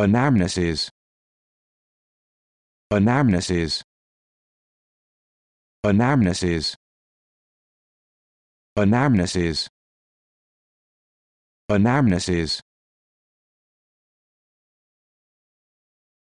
Anamnesis. Anamnesis. Anamnesis. Anamnesis. Anamnesis.